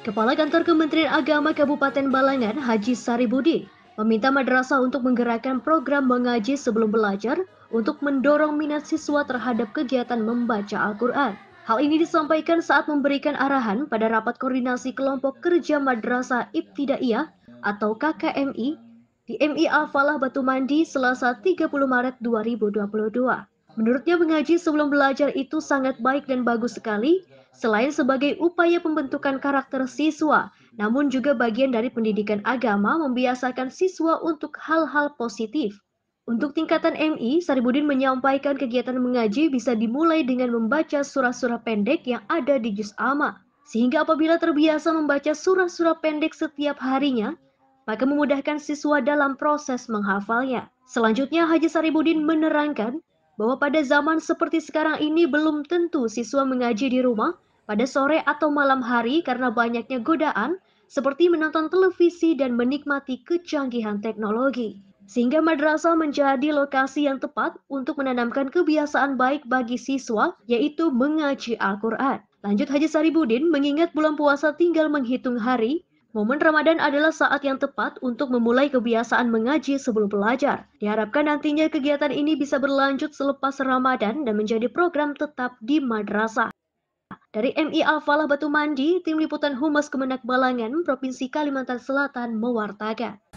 Kepala Kantor Kementerian Agama Kabupaten Balangan, Haji Sari Budi meminta madrasah untuk menggerakkan program mengaji sebelum belajar untuk mendorong minat siswa terhadap kegiatan membaca Al-Quran. Hal ini disampaikan saat memberikan arahan pada rapat koordinasi kelompok kerja Madrasah Ibtidaiyah atau KKMI di MI Al-Falah Batu Mandi Selasa 30 Maret 2022. Menurutnya mengaji sebelum belajar itu sangat baik dan bagus sekali, selain sebagai upaya pembentukan karakter siswa, namun juga bagian dari pendidikan agama membiasakan siswa untuk hal-hal positif. Untuk tingkatan MI, Saribudin menyampaikan kegiatan mengaji bisa dimulai dengan membaca surah-surah pendek yang ada di Juz Amma. Sehingga apabila terbiasa membaca surah-surah pendek setiap harinya, maka memudahkan siswa dalam proses menghafalnya. Selanjutnya, Haji Saribudin menerangkan bahwa pada zaman seperti sekarang ini belum tentu siswa mengaji di rumah pada sore atau malam hari karena banyaknya godaan seperti menonton televisi dan menikmati kecanggihan teknologi. Sehingga madrasah menjadi lokasi yang tepat untuk menanamkan kebiasaan baik bagi siswa, yaitu mengaji Al-Quran. Lanjut Haji Saribudin, mengingat bulan puasa tinggal menghitung hari, Momen Ramadan adalah saat yang tepat untuk memulai kebiasaan mengaji sebelum belajar. Diharapkan nantinya kegiatan ini bisa berlanjut selepas Ramadan dan menjadi program tetap di madrasah. Dari MI Al-Falah Batu Mandi, Tim Liputan Humas Kemenak Balangan, Provinsi Kalimantan Selatan mewartakan.